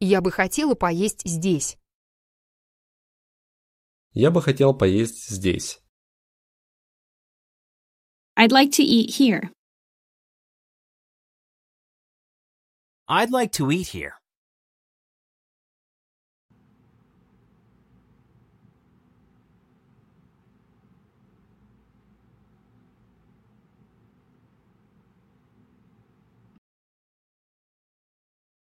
Я бы хотела поесть здесь. Я бы хотел поесть здесь. I'd like to eat here. I'd like to eat here.